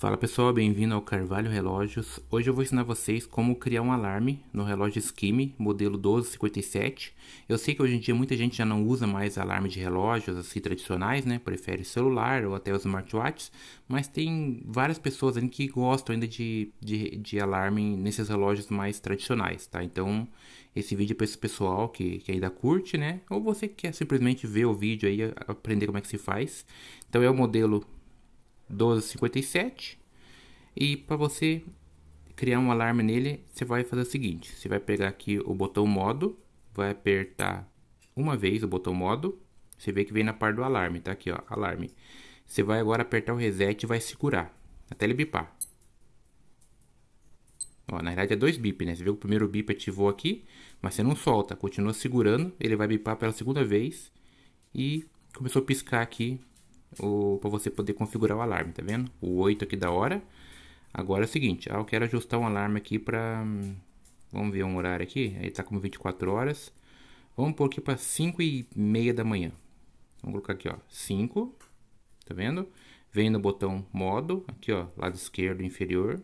Fala pessoal, bem-vindo ao Carvalho Relógios. Hoje eu vou ensinar vocês como criar um alarme no relógio Skimmy, modelo 1257. Eu sei que hoje em dia muita gente já não usa mais alarme de relógios assim tradicionais, né? Prefere celular ou até os smartwatches, mas tem várias pessoas ainda que gostam ainda de, de, de alarme nesses relógios mais tradicionais, tá? Então esse vídeo é para esse pessoal que, que ainda curte, né? Ou você que quer simplesmente ver o vídeo aí, aprender como é que se faz. Então é o modelo 1257. E para você criar um alarme nele, você vai fazer o seguinte: você vai pegar aqui o botão modo, vai apertar uma vez o botão modo. Você vê que vem na parte do alarme, tá aqui ó, alarme. Você vai agora apertar o reset e vai segurar até ele bipar. Ó, na verdade é dois bip, né? Você vê que o primeiro bip ativou aqui, mas você não solta, continua segurando, ele vai bipar pela segunda vez e começou a piscar aqui para você poder configurar o alarme, tá vendo? O 8 aqui da hora. Agora é o seguinte, ah, eu quero ajustar um alarme aqui para... Hum, vamos ver um horário aqui, aí tá como 24 horas. Vamos pôr aqui para 5 e meia da manhã. Vamos colocar aqui, ó, 5, tá vendo? Vem no botão modo, aqui ó, lado esquerdo inferior.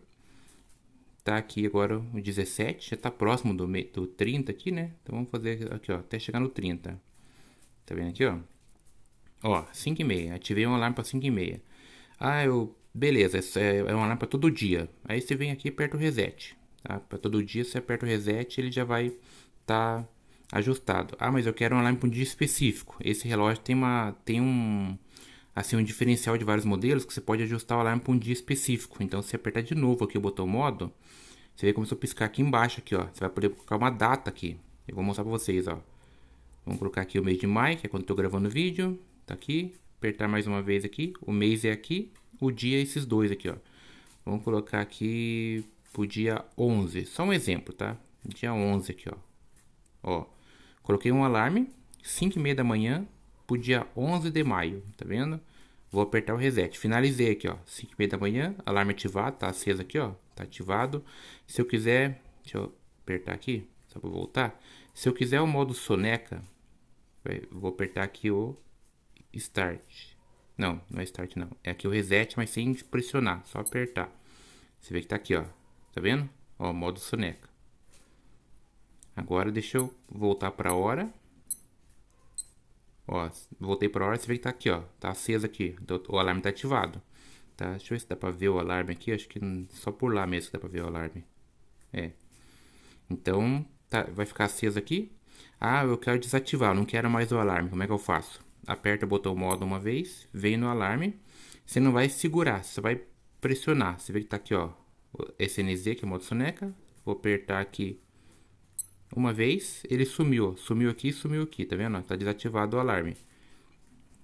Tá aqui agora o 17, já tá próximo do, do 30 aqui, né? Então vamos fazer aqui ó, até chegar no 30. Tá vendo aqui ó? Ó, 5 e meia. Ativei um alarme para 5 e meia. Ah, eu... Beleza, é, é um alarme para todo dia. Aí você vem aqui e aperta o reset. Tá? Para todo dia você aperta o reset ele já vai estar tá ajustado. Ah, mas eu quero um alarme para um dia específico. Esse relógio tem, uma, tem um, assim, um diferencial de vários modelos que você pode ajustar o alarme para um dia específico. Então, se apertar de novo aqui o botão modo, você vê começou a piscar aqui embaixo. Aqui, ó. Você vai poder colocar uma data aqui. Eu vou mostrar para vocês, ó. Vamos colocar aqui o mês de maio, que é quando estou gravando o vídeo. Tá aqui, apertar mais uma vez aqui, o mês é aqui, o dia é esses dois aqui, ó. Vamos colocar aqui pro dia 11, só um exemplo, tá? Dia 11 aqui, ó. Ó, coloquei um alarme, 5 e meia da manhã, pro dia 11 de maio, tá vendo? Vou apertar o reset. Finalizei aqui, ó. 5 e meia da manhã, alarme ativado, tá aceso aqui, ó. Tá ativado. Se eu quiser, deixa eu apertar aqui, só pra voltar. Se eu quiser o modo soneca, vou apertar aqui o Start. Não, não é Start não. É aqui o Reset, mas sem pressionar, só apertar. Você vê que tá aqui, ó. Tá vendo? Ó, modo soneca. Agora deixa eu voltar pra hora. Ó, voltei pra hora, você vê que tá aqui, ó. Tá acesa aqui. Então, o alarme tá ativado. Tá, deixa eu ver se dá pra ver o alarme aqui. Acho que só por lá mesmo dá pra ver o alarme. É. Então, tá, vai ficar aceso aqui. Ah, eu quero desativar, eu não quero mais o alarme. Como é que eu faço? aperta o botão modo uma vez, vem no alarme. Você não vai segurar, você vai pressionar. Você vê que tá aqui, ó, SNZ, que é modo soneca. Vou apertar aqui uma vez, ele sumiu, sumiu aqui, sumiu aqui, tá vendo? Tá desativado o alarme.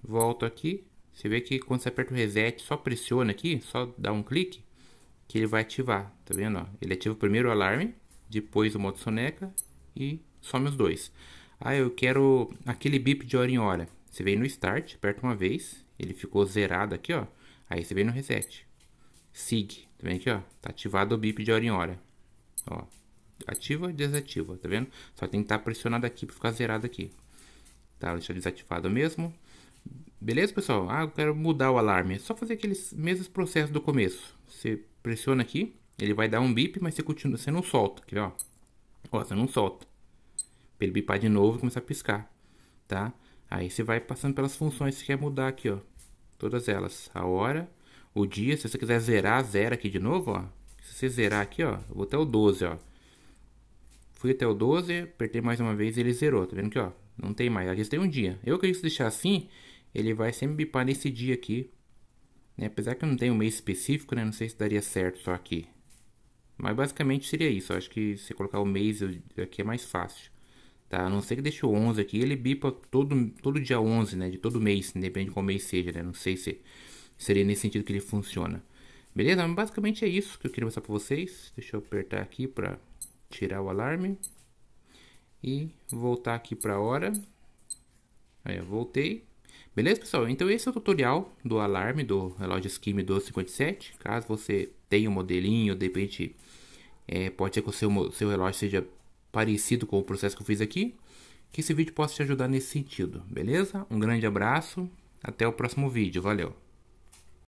Volto aqui, você vê que quando você aperta o reset, só pressiona aqui, só dá um clique, que ele vai ativar, tá vendo? Ele ativa primeiro o alarme, depois o modo soneca e some os dois. Ah, eu quero aquele bip de hora em hora. Você vem no Start, aperta uma vez, ele ficou zerado aqui, ó. Aí você vem no Reset. SIG, tá vendo aqui, ó? Tá ativado o bip de hora em hora. Ó, ativa e desativa, tá vendo? Só tem que estar tá pressionado aqui para ficar zerado aqui. Tá, deixa desativado mesmo. Beleza, pessoal? Ah, eu quero mudar o alarme. É só fazer aqueles mesmos processos do começo. Você pressiona aqui, ele vai dar um bip, mas você continua, você não solta, aqui, ó. Ó, você não solta. Pra ele bipar de novo e começar a piscar, tá? Aí você vai passando pelas funções que você quer mudar aqui, ó. Todas elas. A hora, o dia. Se você quiser zerar, zera aqui de novo, ó. Se você zerar aqui, ó. Eu vou até o 12, ó. Fui até o 12, apertei mais uma vez ele zerou. Tá vendo aqui, ó? Não tem mais. Às tem um dia. Eu queria se deixar assim, ele vai sempre bipar nesse dia aqui. Né? Apesar que eu não tenho um mês específico, né? Não sei se daria certo só aqui. Mas basicamente seria isso. Eu acho que se colocar o mês aqui é mais fácil tá? A não ser que deixe o 11 aqui, ele bipa todo, todo dia 11, né? De todo mês, independente de qual mês seja, né? Não sei se seria nesse sentido que ele funciona. Beleza? Mas basicamente é isso que eu queria mostrar para vocês. Deixa eu apertar aqui para tirar o alarme. E voltar aqui para hora. Aí eu voltei. Beleza, pessoal? Então esse é o tutorial do alarme do relógio Scheme 1257. Caso você tenha um modelinho, de repente... É, pode ser que o seu, seu relógio seja parecido com o processo que eu fiz aqui, que esse vídeo possa te ajudar nesse sentido, beleza? Um grande abraço, até o próximo vídeo, valeu!